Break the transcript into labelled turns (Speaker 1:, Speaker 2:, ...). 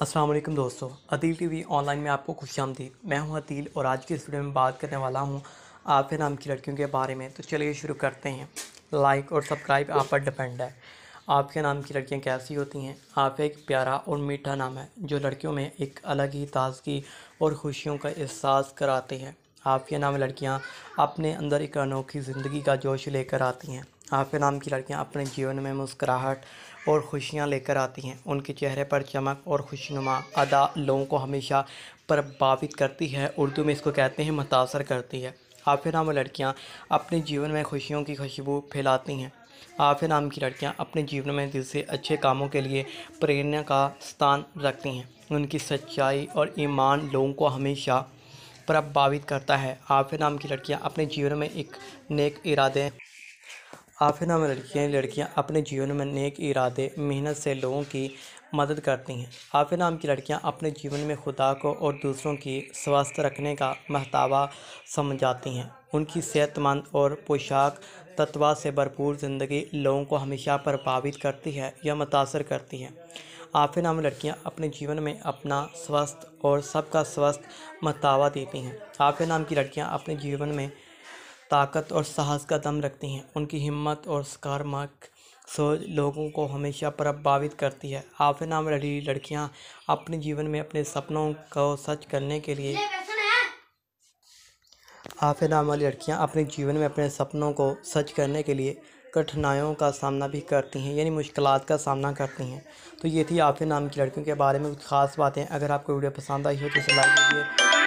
Speaker 1: अस्सलाम वालेकुम दोस्तों अतील टीवी ऑनलाइन में आपको खुश आमदी मैं हूं अतील और आज की इस वीडियो में बात करने वाला हूं आपके नाम की लड़कियों के बारे में तो चलिए शुरू करते हैं लाइक और सब्सक्राइब आप पर डिपेंड है आपके नाम की लड़कियां कैसी होती हैं आप एक प्यारा और मीठा नाम है जो लड़कियों में एक अलग ही ताजगी और खुशियों का एहसास कराते हैं आपके नाम लड़कियाँ अपने अंदर एक अनोखी ज़िंदगी का जोश लेकर आती हैं आफिया नाम की लड़कियां अपने जीवन में मुस्कुराहट और खुशियां लेकर आती हैं उनके चेहरे पर चमक और खुशनुमा अदा लोगों को हमेशा प्रभावित करती है उर्दू में इसको कहते हैं मुतासर करती है आफिया नाम लड़कियाँ अपने जीवन में खुशियों की खुशबू फैलाती हैं आफिया नाम की लड़कियां अपने जीवन में दिल से अच्छे कामों के लिए प्रेरणा का स्थान रखती हैं उनकी सच्चाई और ईमान लोगों को हमेशा प्रभावित करता है आफिया नाम की लड़कियां अपने जीवन में एक नेक इरादे नाम लड़कियाँ लड़कियाँ अपने जीवन में नेक इरादे मेहनत से लोगों की मदद करती हैं आफिया नाम की लड़कियाँ अपने जीवन में खुदा को और दूसरों की स्वस्थ रखने का महतावा समझ जाती हैं उनकी सेहतमंद और पोशाक तत्वा से भरपूर ज़िंदगी लोगों को हमेशा प्रभावित करती है या मुतासर करती है आफिया नाम लड़कियाँ अपने जीवन में अपना स्वस्थ और सबका स्वस्थ महतावा देती हैं आफिया नाम की लड़कियाँ अपने जीवन में ताकत और साहस का दम रखती हैं उनकी हिम्मत और सकार सोच लोगों को हमेशा प्रभावित करती है आप नाम लड़ी लड़कियाँ अपने जीवन में अपने सपनों को सच करने के लिए आफे नाम वाली लड़कियाँ अपने जीवन में अपने सपनों को सच करने के लिए कठिनाइयों का सामना भी करती हैं यानी मुश्किल का सामना करती हैं तो ये थी आफे नाम की लड़कियों के बारे में कुछ खास बातें अगर आपको वीडियो पसंद आई हो तो इसे लाइक कीजिए